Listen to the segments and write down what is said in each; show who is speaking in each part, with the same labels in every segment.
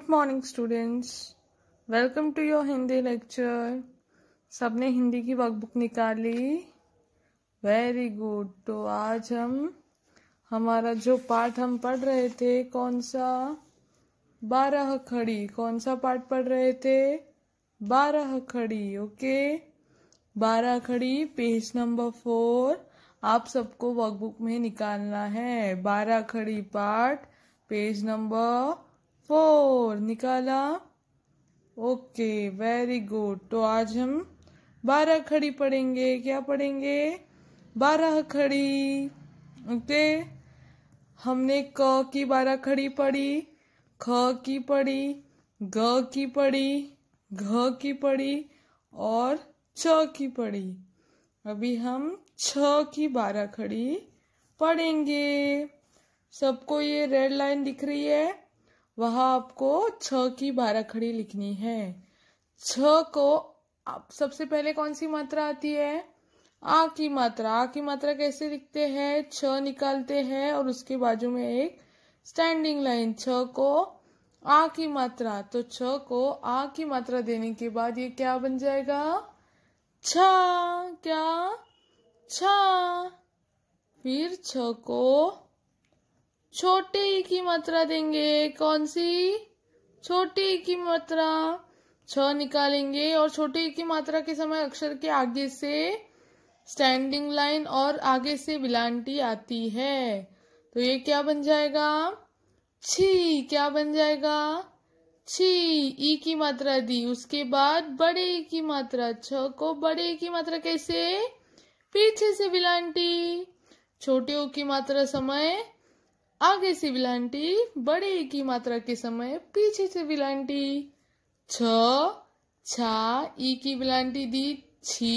Speaker 1: good morning students welcome to your Hindi lecture सबने हिंदी की workbook निकाली वेरी गुड तो आज हम हमारा जो पाठ हम पढ़ रहे थे कौन सा बारह खड़ी कौन सा पाठ पढ़ रहे थे बारह खड़ी ओके बारह खड़ी पेज नंबर फोर आप सबको वर्कबुक में निकालना है बारह खड़ी पाठ पेज नंबर फोर निकाला ओके वेरी गुड तो आज हम बारह खड़ी पढ़ेंगे क्या पढ़ेंगे बारह खड़ी ओके हमने क की बारह खड़ी पढ़ी ख की पढ़ी ग की पढ़ी घ की पढ़ी और छ की पढ़ी अभी हम छ की बारह खड़ी पढ़ेंगे सबको ये रेड लाइन दिख रही है वहाँ आपको छ की बारह खड़ी लिखनी है छ को आप सबसे पहले कौन सी मात्रा आती है आ की मात्रा आ की मात्रा कैसे लिखते हैं छ निकालते हैं और उसके बाजू में एक स्टैंडिंग लाइन छ को आ की मात्रा तो छ को आ की मात्रा देने के बाद ये क्या बन जाएगा छ क्या छ फिर छ को छोटे ई की मात्रा देंगे कौन सी छोटे ई की मात्रा छ निकालेंगे और छोटे ई की मात्रा के समय अक्षर के आगे से स्टैंडिंग लाइन और आगे से विलांटी आती है तो ये क्या बन जाएगा छी क्या बन जाएगा छी ई की मात्रा दी उसके बाद बड़े ई की मात्रा छ को बड़े ई की मात्रा कैसे पीछे से विलांटी छोटे ओ की मात्रा समय आगे से विलांटी बड़े की मात्रा के समय पीछे से विलांटी छ छा ई की विलांटी दी छी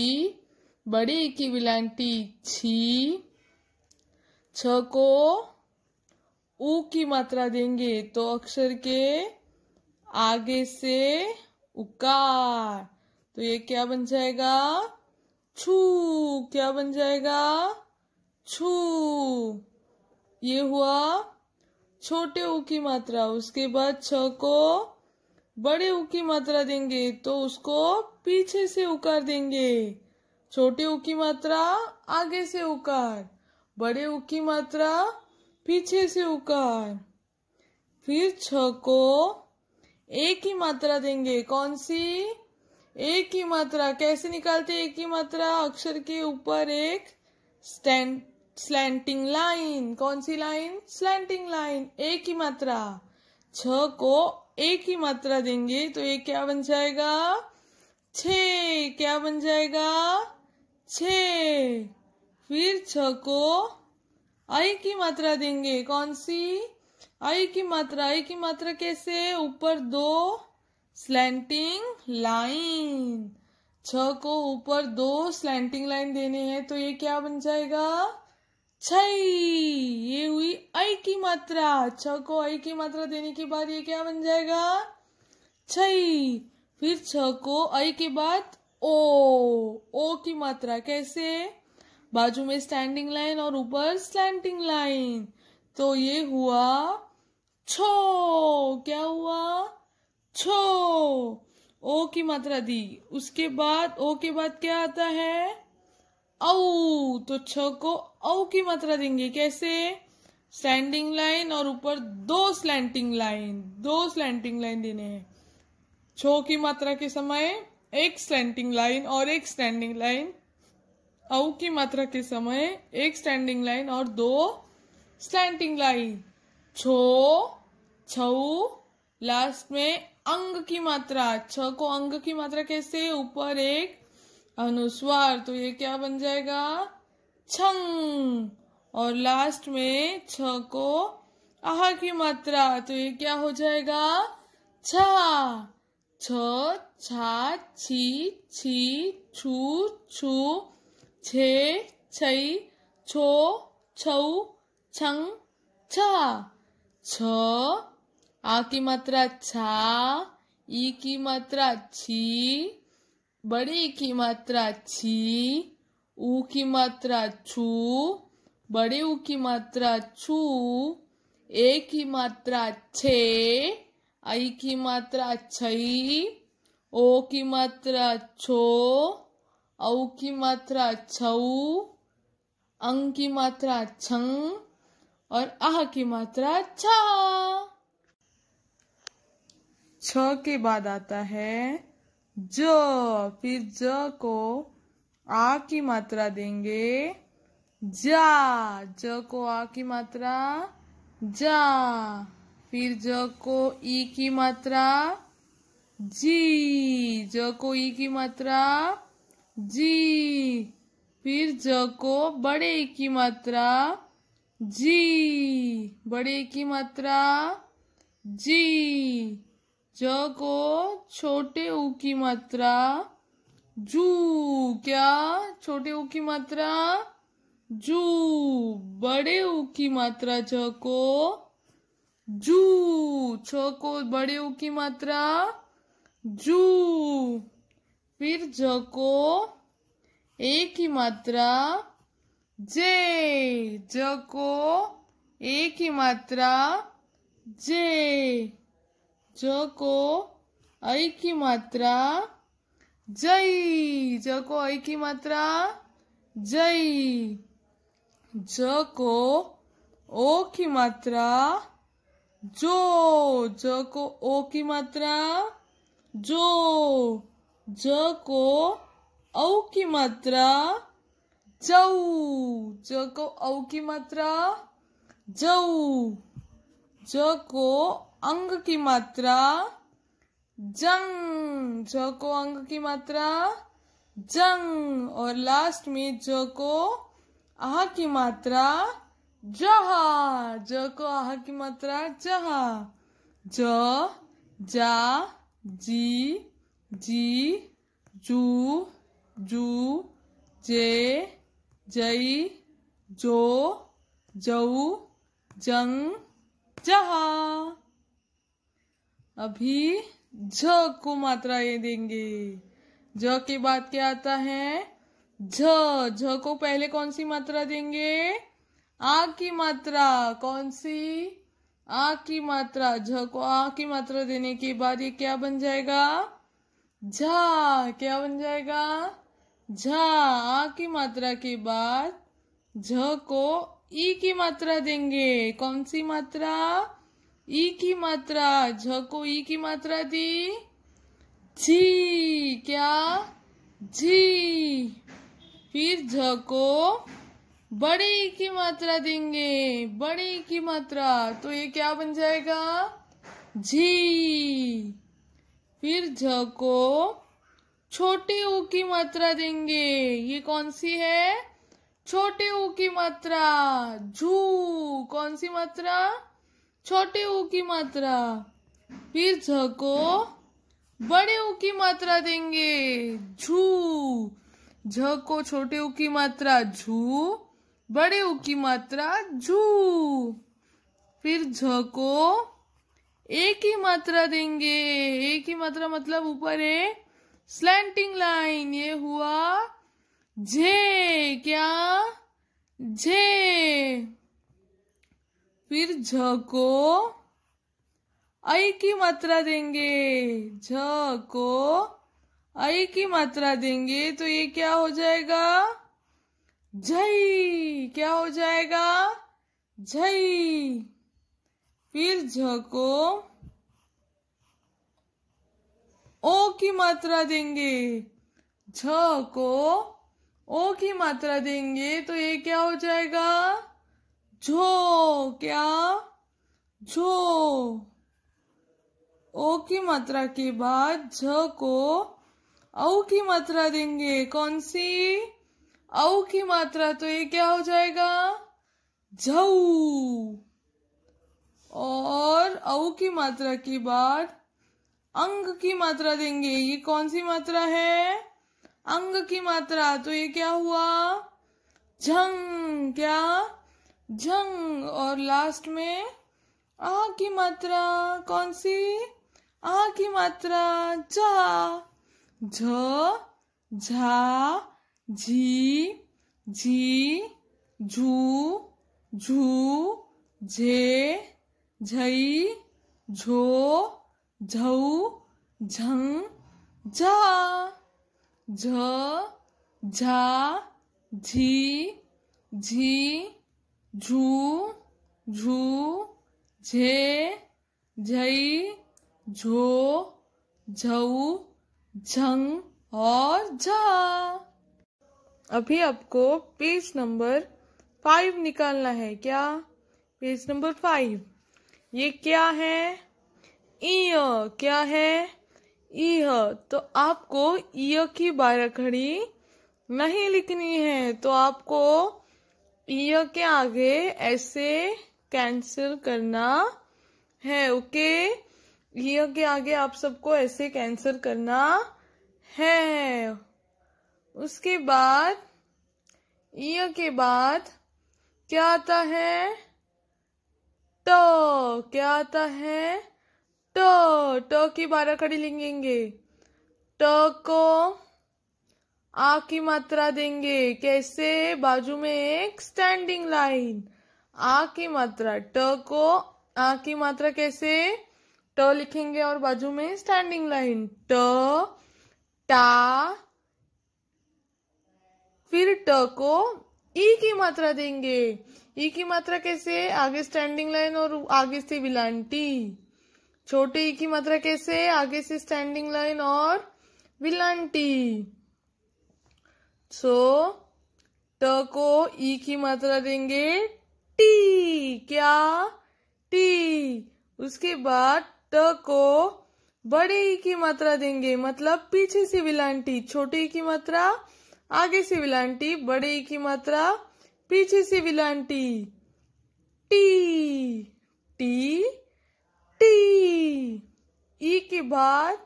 Speaker 1: बड़े की विलांटी छी छ को उ की मात्रा देंगे तो अक्षर के आगे से उकार तो ये क्या बन जाएगा छू क्या बन जाएगा छू ये हुआ छोटे ऊ की मात्रा उसके बाद छ को बड़े ऊ की मात्रा देंगे तो उसको पीछे से उकार देंगे छोटे ऊ की मात्रा आगे से उकार बड़े ऊ की मात्रा पीछे से उकार फिर छ को एक ही मात्रा देंगे कौन सी एक ही मात्रा कैसे निकालते एक ही मात्रा अक्षर के ऊपर एक स्टैंड स्लैंटिंग लाइन कौन सी लाइन स्लैंटिंग लाइन ए की मात्रा छ को ए की मात्रा देंगे तो ये क्या बन जाएगा छ क्या बन जाएगा छ फिर छ को आई की मात्रा देंगे कौन सी आई की मात्रा आई की मात्रा कैसे ऊपर दो स्लैंटिंग लाइन छ को ऊपर दो स्लैंटिंग लाइन देने हैं तो ये क्या बन जाएगा छई ये हुई आई की मात्रा छ अच्छा को आई की मात्रा देने के बाद ये क्या बन जाएगा छई फिर छ को आई के बाद ओ ओ की मात्रा कैसे बाजू में स्टैंडिंग लाइन और ऊपर स्लैंडिंग लाइन तो ये हुआ छो क्या हुआ छो ओ की मात्रा दी उसके बाद ओ के बाद क्या आता है औ तो छ को औ की मात्रा देंगे कैसे स्टैंडिंग लाइन और ऊपर दो स्लैंटिंग लाइन दो स्लैंटिंग लाइन देने हैं छो की मात्रा के समय एक स्लैंटिंग लाइन और एक स्टैंडिंग लाइन औ की मात्रा के समय एक स्टैंडिंग लाइन और दो स्लैंटिंग लाइन छो छऊ लास्ट में अंग की मात्रा छ को अंग की मात्रा कैसे ऊपर एक अनुस्वार तो ये क्या बन जाएगा छंग और लास्ट में छ को आह की मात्रा तो ये क्या हो जाएगा छा छ छा छी छी छू छू छे छई छो छऊ छंग छा छ आ की मात्रा छा ई की मात्रा छी बड़ी की मात्रा छी उ की मात्रा छू बड़े उ की मात्रा छू ए की मात्रा छे आई की मात्रा छई ओ की मात्रा छो औ की मात्रा छऊ अंग की मात्रा छंग और आह की मात्रा छा छ के बाद आता है ज फिर ज को आ की मात्रा देंगे जा ज को आ की मात्रा जा फिर ज को ई की मात्रा जी ज को ई की मात्रा जी फिर ज को बड़े ई की मात्रा जी बड़े की मात्रा जी ज को छोटे ऊ की मात्रा जू क्या छोटे ऊ की मात्रा जू बड़े ऊ की मात्रा छ को जू छ को बड़े ऊ की मात्रा जू फिर ज को ए की मात्रा जे ज को ए की मात्रा जे ज को ऐ की मात्रा जई ज को ऐ की मात्रा जई ज को ओ की मात्रा जो ज को ओ की मात्रा जो ज को औ की मात्रा जऊ ज को औ की मात्रा जऊ ज को अंग की मात्रा जंग ज को अंग की मात्रा जंग और लास्ट में ज को आह की मात्रा जहा ज को आह की मात्रा जहा ज जा जी जी जू जू जे जई जो जऊ जंग जहा अभी झ को मात्रा ये देंगे झ के बाद क्या आता है झ झ को पहले कौन सी मात्रा देंगे आ की मात्रा कौन सी आ की मात्रा झ को आ की मात्रा देने के बाद ये क्या बन जाएगा झा क्या बन जाएगा झा आ की मात्रा के बाद झ को ई की मात्रा देंगे कौन सी मात्रा ई की मात्रा झ को ई की मात्रा दी झी क्या झी फिर झ को बड़े ई की मात्रा देंगे बड़े ई की मात्रा तो ये क्या बन जाएगा झी फिर झ को छोटे ऊ की मात्रा देंगे ये कौन सी है छोटे ऊ की मात्रा झू कौन सी मात्रा छोटे ऊ की मात्रा फिर झ को बड़े ऊ की मात्रा देंगे झू झ को छोटे ऊ की मात्रा झू बड़े ऊ की मात्रा झू फिर झ को एक ही मात्रा देंगे एक ही मात्रा मतलब ऊपर है स्लैंटिंग लाइन ये हुआ झे क्या झे फिर झ को ऐ की मात्रा देंगे झ को ऐ की मात्रा देंगे तो ये क्या हो जाएगा झई क्या हो जाएगा झई फिर झ को ओ की मात्रा देंगे झ को ओ की मात्रा देंगे तो ये क्या हो जाएगा झो क्या झो ओ की मात्रा के बाद झ को औ की मात्रा देंगे कौन सी औ की मात्रा तो ये क्या हो जाएगा झऊ और औ की मात्रा के बाद अंग की मात्रा देंगे ये कौन सी मात्रा है अंग की मात्रा तो ये क्या हुआ झंग क्या जंग और लास्ट में आ की मात्रा कौन सी आ की मात्रा जा झ झा झी झी झू झू झे झई झो झऊ झंग झा झ झा झी झी झू झू झे झई झो झऊ झंग और झा अभी आपको पेज नंबर फाइव निकालना है क्या पेज नंबर फाइव ये क्या है ईय क्या है ईह तो आपको ईय की बारह खड़ी नहीं लिखनी है तो आपको ईय के आगे ऐसे कैंसिल करना है ओके ईय के आगे आप सबको ऐसे कैंसिल करना है उसके बाद ई के बाद क्या आता है ट तो, क्या आता है ट तो, टो तो की बारह खड़ी टो ट को आ की मात्रा देंगे कैसे बाजू में एक स्टैंडिंग लाइन आ की मात्रा ट को आ की मात्रा कैसे ट लिखेंगे और बाजू में स्टैंडिंग लाइन ट टा फिर ट को ई की मात्रा देंगे ई की मात्रा कैसे आगे स्टैंडिंग लाइन और आगे से विलांटी छोटे ई की मात्रा कैसे आगे से स्टैंडिंग लाइन और विलांटी सो ट को ई की मात्रा देंगे टी क्या टी उसके बाद ट को बड़े ई की मात्रा देंगे मतलब पीछे से विलान टी छोटे ई की मात्रा आगे से विलान टी बड़े ई की मात्रा पीछे से विलान टी टी टी टी ई e के बाद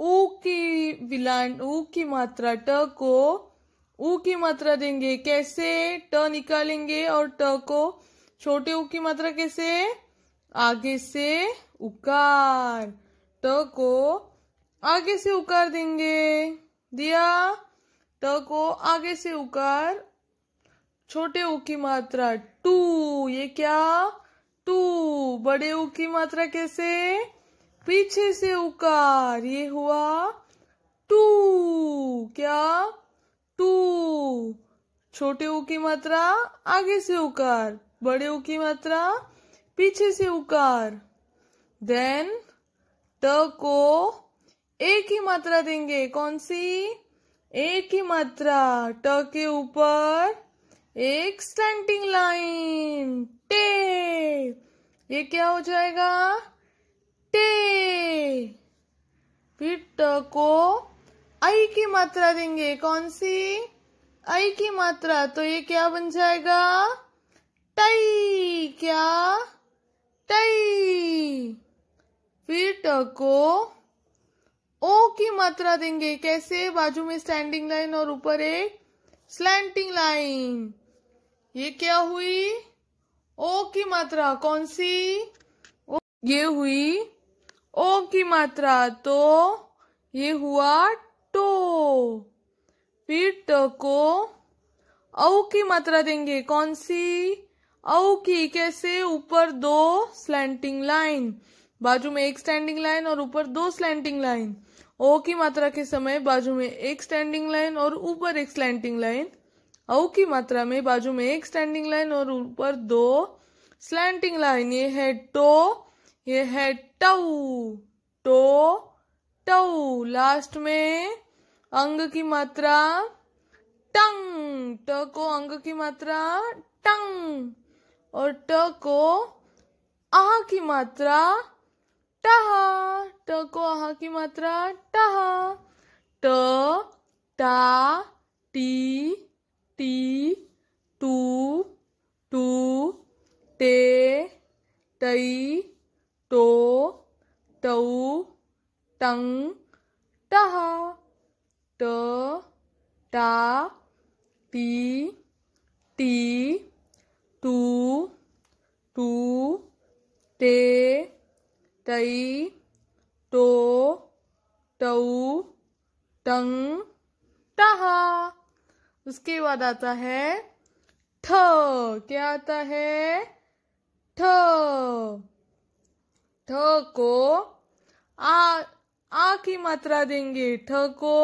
Speaker 1: उ की विलान उ की मात्रा ट को ऊ की मात्रा देंगे कैसे ट निकालेंगे और ट को छोटे ऊ की मात्रा कैसे आगे से उकार ट को आगे से उकार देंगे दिया ट को आगे से उकार छोटे ऊ की मात्रा टू ये क्या टू बड़े ऊ की मात्रा कैसे पीछे से उकार ये हुआ टू क्या टू छोटे ऊ की मात्रा आगे से उकार बड़े ऊ की मात्रा पीछे से उकार देन ट को एक ही मात्रा देंगे कौन सी एक ही मात्रा ट के ऊपर एक स्टैंडिंग लाइन टे ये क्या हो जाएगा टे फिर ट को आई की मात्रा देंगे कौन सी आई की मात्रा तो ये क्या बन जाएगा टई क्या टई फिर ट को ओ की मात्रा देंगे कैसे बाजू में स्टैंडिंग लाइन और ऊपर एक स्लैंटिंग लाइन ये क्या हुई ओ की मात्रा कौन सी ओ ये हुई ओ की मात्रा तो ये हुआ टो फिर ट तो को औ की मात्रा देंगे कौन सी औ की कैसे ऊपर दो स्लैंटिंग लाइन बाजू में एक स्टैंडिंग लाइन और ऊपर दो स्लैंटिंग लाइन ओ की मात्रा के समय बाजू में एक स्टैंडिंग लाइन और ऊपर एक स्लैंटिंग लाइन औ की मात्रा में बाजू में एक स्टैंडिंग लाइन और ऊपर दो स्लैंटिंग लाइन ये है टो ये है टऊ टो टऊ लास्ट में अंग की मात्रा टंग ट को अंग की मात्रा टंग और ट को आह की मात्रा टहा ट को आह की मात्रा टहा ट टा टी टी टू टू टे टई टो टऊ टंग टह ट टा टी टी टू टू टे टई टो टऊ टंग टह उसके बाद आता है ठ क्या आता है ठ ठ को आ आ की मात्रा देंगे ठ को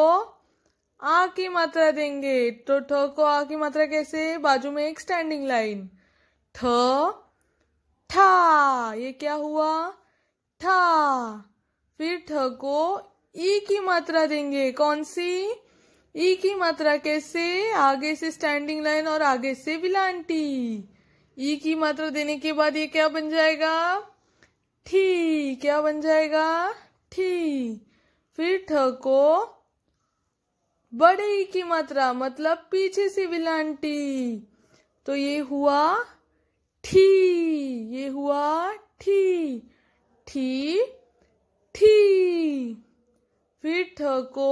Speaker 1: आ की मात्रा देंगे तो ठ को आ की मात्रा कैसे बाजू में एक स्टैंडिंग लाइन ठ ठा ये क्या हुआ ठा फिर ठ को ई की मात्रा देंगे कौन सी ई की मात्रा कैसे आगे से स्टैंडिंग लाइन और आगे से विलांटी ई की मात्रा देने के बाद ये क्या बन जाएगा ठी क्या बन जाएगा ठी फिर ठ को बड़े ई की मात्रा मतलब पीछे से विलांटी तो ये हुआ ठी ये हुआ ठी ठी ठी फिर ठ को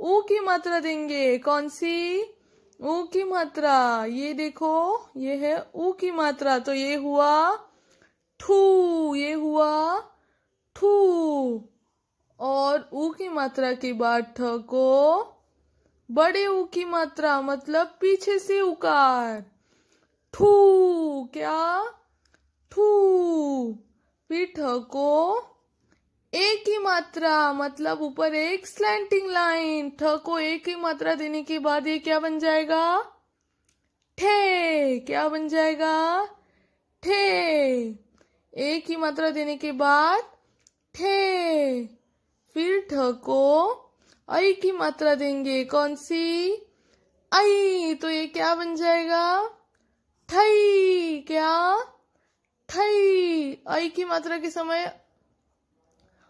Speaker 1: ऊ की मात्रा देंगे कौन सी ऊ की मात्रा ये देखो ये है ऊ की मात्रा तो ये हुआ ठू ये हुआ ठू और ऊ की मात्रा के बाद ठ को बड़े ऊ की मात्रा मतलब पीछे से उकार ठू क्या ठू फिर ठ को ए की मात्रा मतलब ऊपर एक स्लैंटिंग लाइन ठ को ए की मात्रा देने के बाद ये क्या बन जाएगा ठे क्या बन जाएगा ठे ए की मात्रा देने के बाद ठे फिर ठ को ऐ की मात्रा देंगे कौन सी ऐ तो ये क्या बन जाएगा ठई क्या ठई ऐ की मात्रा के समय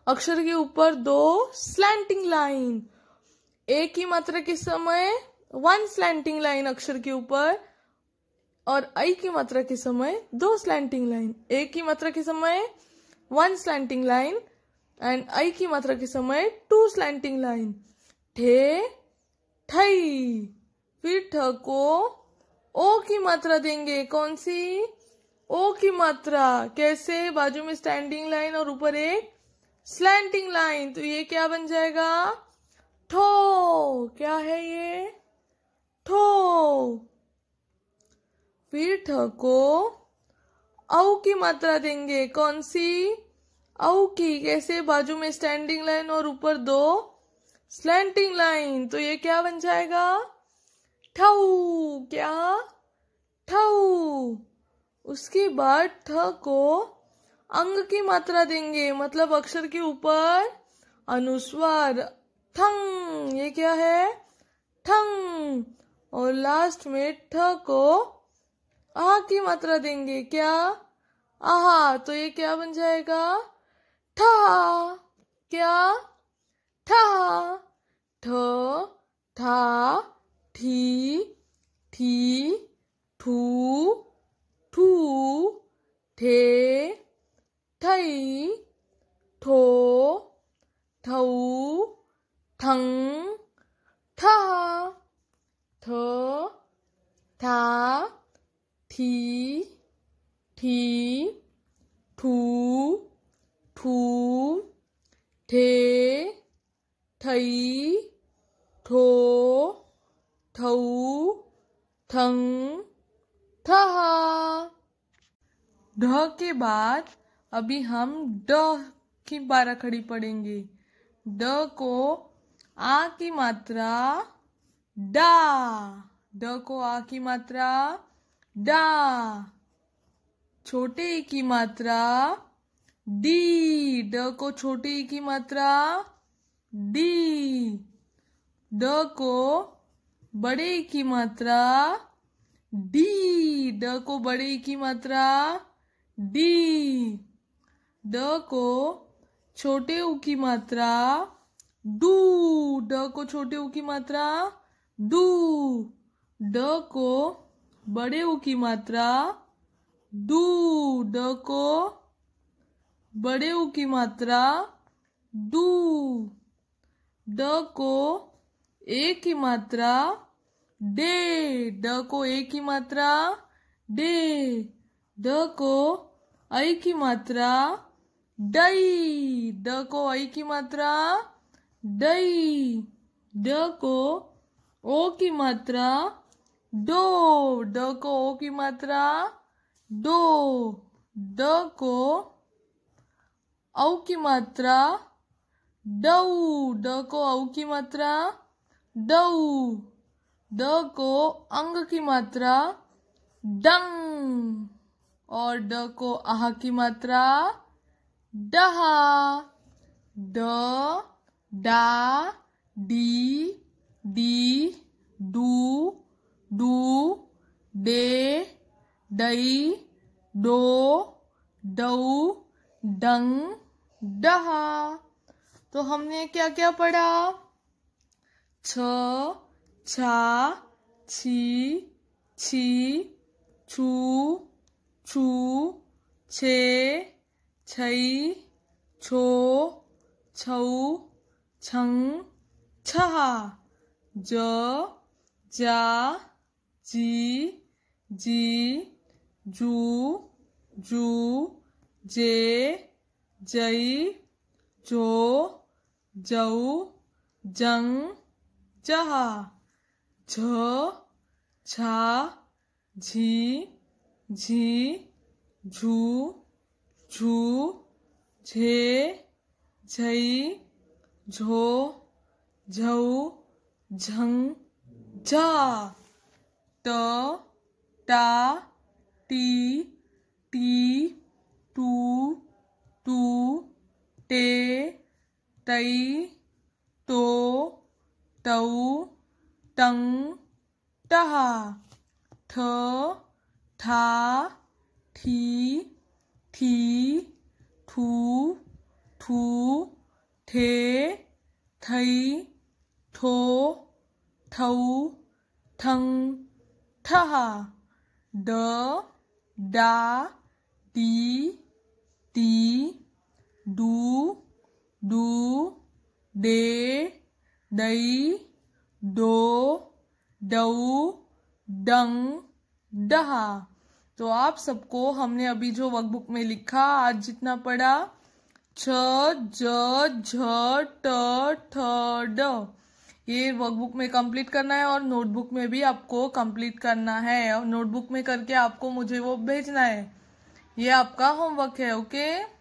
Speaker 1: अक्षर के ऊपर दो स्लैंटिंग लाइन ए की मात्रा के समय वन स्लैंटिंग लाइन अक्षर के ऊपर और आई की मात्रा के समय दो स्लैंटिंग लाइन ए की मात्रा के समय वन स्लैंटिंग लाइन एंड आई की मात्रा के समय टू स्लैंटिंग लाइन ठे ठई फिर ठ को ओ की मात्रा देंगे कौन सी ओ की मात्रा कैसे बाजू में स्टैंडिंग लाइन और ऊपर एक स्लैंटिंग लाइन तो ये क्या बन जाएगा ठो क्या है ये ठो फिर ठ को औ की मात्रा देंगे कौन सी औ की कैसे बाजू में स्टैंडिंग लाइन और ऊपर दो स्लैंटिंग लाइन तो ये क्या बन जाएगा ठऊ क्या ठऊ उसके बाद ठ को अंग की मात्रा देंगे मतलब अक्षर के ऊपर अनुस्वार थंग ये क्या है ठंग और लास्ट में ठ को आ की मात्रा देंगे क्या आहा तो ये क्या बन जाएगा ठहा क्या ठहा ठ ठा ठी ठी ठू ठू ठे ठई ठो ठऊ ठंग ठहा थ ठा थी ठी ठू ठू ठे ठई ठो ठऊ ठंग ठह ढ के बाद अभी हम ड की बारह खड़ी पढ़ेंगे ड को आ की मात्रा डा ड को आ की मात्रा डा छोटे e की मात्रा डी ड को छोटे e की मात्रा डी ड को बड़े e की मात्रा डी ड को बड़े की मात्रा डी ड को छोटे ऊ की मात्रा डू ड को छोटे ऊ की मात्रा डू ड को बड़े ओ की मात्रा डू ड को बड़े ओ की मात्रा डू ड को ए की मात्रा डे ड को ए की मात्रा डे ड को ऐ की मात्रा डई ड को ऐ की मात्रा डई ड को ओ की मात्रा डो ड को ओ की मात्रा डो ड को औ की मात्रा डऊ ड को औ की मात्रा डऊ ड को अंग की मात्रा डंग और ड को आह की मात्रा डहा ड डा डी डी डू do, de, dai, do, dau, dang, डहा तो हमने क्या क्या पढ़ा छ छा छी छी छू छू छे छई छो छऊ छंग छहा ज जा जी जी जू जू जे जई जो जऊ जंग जहा झ छा झी झी झू झू झे झई झो झऊ झंग झा त टा टी टी टू टू टे तई तो तऊ तंग टहा थ था थी थी ठू ठू थे थई थो थऊ ठंग थ द डा टी ती दू दू दे दई दो दऊ दंग दहा तो आप सबको हमने अभी जो वर्कबुक में लिखा आज जितना पढ़ा छ ज झ ट ठ ड ये वर्कबुक में कंप्लीट करना है और नोटबुक में भी आपको कंप्लीट करना है और नोटबुक में करके आपको मुझे वो भेजना है ये आपका होमवर्क है ओके